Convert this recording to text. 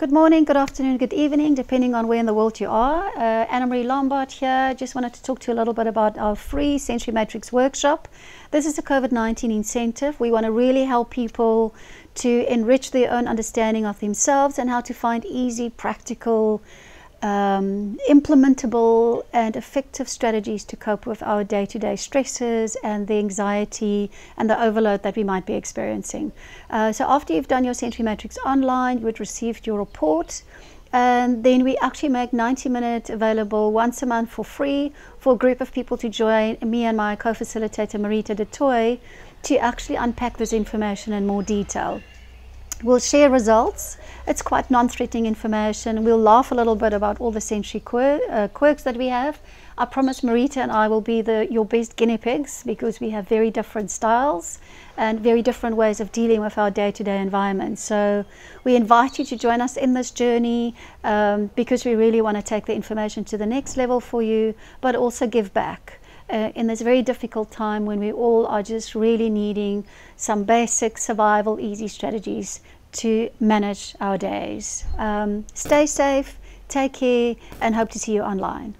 Good morning, good afternoon, good evening, depending on where in the world you are. Uh, Anna Marie Lombard here. Just wanted to talk to you a little bit about our free Century Matrix workshop. This is a COVID 19 incentive. We want to really help people to enrich their own understanding of themselves and how to find easy, practical um, implementable and effective strategies to cope with our day to day stresses and the anxiety and the overload that we might be experiencing. Uh, so, after you've done your Sentry Matrix online, you would receive your report. And then we actually make 90 minutes available once a month for free for a group of people to join me and my co facilitator Marita Detoy to actually unpack this information in more detail. We'll share results it's quite non-threatening information. We'll laugh a little bit about all the sensory quir uh, quirks that we have. I promise Marita and I will be the, your best guinea pigs because we have very different styles and very different ways of dealing with our day-to-day environment. So we invite you to join us in this journey um, because we really want to take the information to the next level for you, but also give back uh, in this very difficult time when we all are just really needing some basic survival easy strategies to manage our days. Um, stay safe, take care, and hope to see you online.